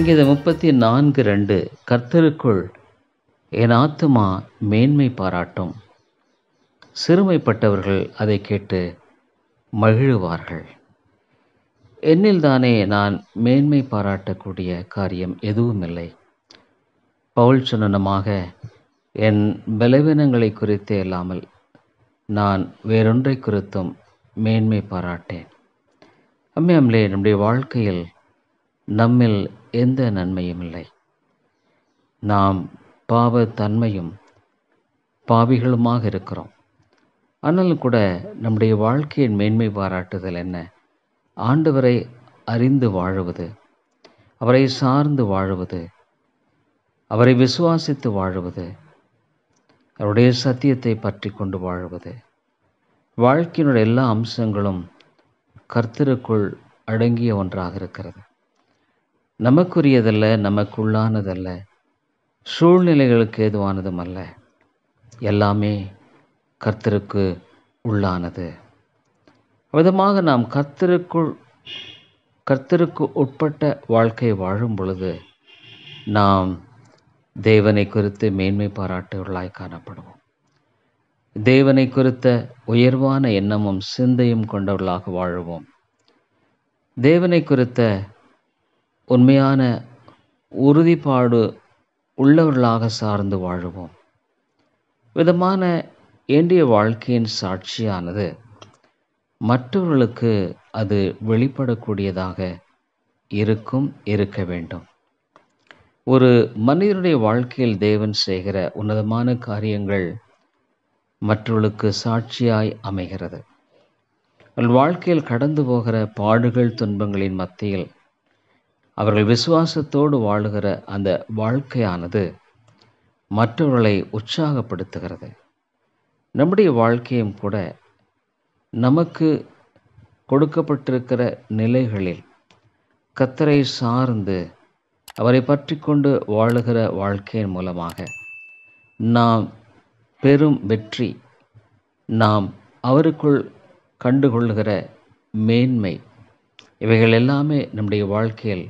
சங்கீதம் முப்பத்தி நான்கு ரெண்டு கர்த்தருக்குள் என் ஆத்துமா மேன்மை பாராட்டும் சிறுமைப்பட்டவர்கள் அதை கேட்டு மகிழுவார்கள் என்னில் தானே நான் மேன்மை பாராட்டக்கூடிய காரியம் எதுவும் இல்லை பவுல் சொன்னனமாக என் பலவீனங்களை குறித்தே இல்லாமல் நான் வேறொன்றை குறித்தும் மேன்மை பாராட்டேன் அம்மையம்லே நம்முடைய வாழ்க்கையில் நம்மில் எந்த நன்மையும் இல்லை நாம் பாவத்தன்மையும் பாவிகளுமாக இருக்கிறோம் ஆனாலும் கூட நம்முடைய வாழ்க்கையின் மேன்மை பாராட்டுதல் என்ன ஆண்டவரை அறிந்து வாழுவது அவரை சார்ந்து வாழுவது அவரை விசுவாசித்து வாழுவது அவருடைய சத்தியத்தை பற்றி கொண்டு வாழுவது வாழ்க்கையினுடைய எல்லா அம்சங்களும் கர்த்தருக்குள் அடங்கிய ஒன்றாக இருக்கிறது நமக்குரியதல்ல நமக்குள்ளானதல்ல சூழ்நிலைகளுக்கு ஏதுவானதும் அல்ல எல்லாமே கர்த்தருக்கு உள்ளானது விதமாக நாம் கர்த்தருக்குள் கர்த்தருக்கு உட்பட்ட வாழ்க்கை வாழும் பொழுது நாம் தேவனை குறித்து மேன்மை பாராட்டுகளாய் காணப்படுவோம் தேவனை குறித்த உயர்வான எண்ணமும் சிந்தையும் கொண்டவர்களாக வாழுவோம் தேவனை குறித்த உண்மையான உறுதிப்பாடு உள்ளவர்களாக சார்ந்து வாழுவோம் விதமான ஏண்டிய வாழ்க்கையின் சாட்சியானது மற்றவர்களுக்கு அது வெளிப்படக்கூடியதாக இருக்கும் இருக்க வேண்டும் ஒரு மனிதனுடைய வாழ்க்கையில் தேவன் செய்கிற உன்னதமான காரியங்கள் மற்றவர்களுக்கு சாட்சியாய் அமைகிறது வாழ்க்கையில் கடந்து போகிற பாடுகள் துன்பங்களின் மத்தியில் அவர்கள் விசுவாசத்தோடு வாழுகிற அந்த வாழ்க்கையானது மற்றவர்களை உற்சாகப்படுத்துகிறது நம்முடைய வாழ்க்கையும் கூட நமக்கு கொடுக்கப்பட்டிருக்கிற நிலைகளில் கத்தரை சார்ந்து அவரை பற்றி கொண்டு வாழுகிற வாழ்க்கையின் மூலமாக நாம் பெரும் வெற்றி நாம் அவருக்குள் கண்டுகொள்கிற மேன்மை இவைகள் எல்லாமே நம்முடைய வாழ்க்கையில்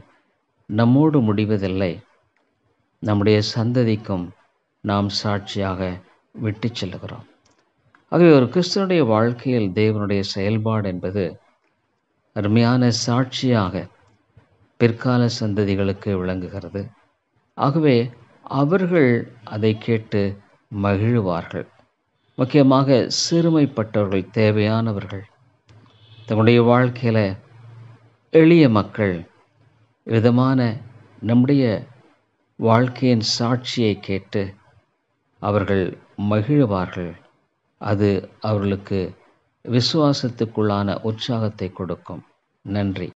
நம்மோடு முடிவதில்லை நம்முடைய சந்ததிக்கும் நாம் சாட்சியாக விட்டு செல்கிறோம் ஆகவே ஒரு கிறிஸ்தனுடைய வாழ்க்கையில் தேவனுடைய செயல்பாடு என்பது அருமையான சாட்சியாக பிற்கால சந்ததிகளுக்கு விளங்குகிறது ஆகவே அவர்கள் அதை கேட்டு மகிழ்வார்கள் முக்கியமாக சிறுமைப்பட்டவர்கள் தேவையானவர்கள் தங்களுடைய வாழ்க்கையில் எளிய மக்கள் விதமான நம்முடைய வாழ்க்கையின் சாட்சியை கேட்டு அவர்கள் மகிழ்வார்கள் அது அவர்களுக்கு விசுவாசத்துக்குள்ளான உற்சாகத்தை கொடுக்கும் நன்றி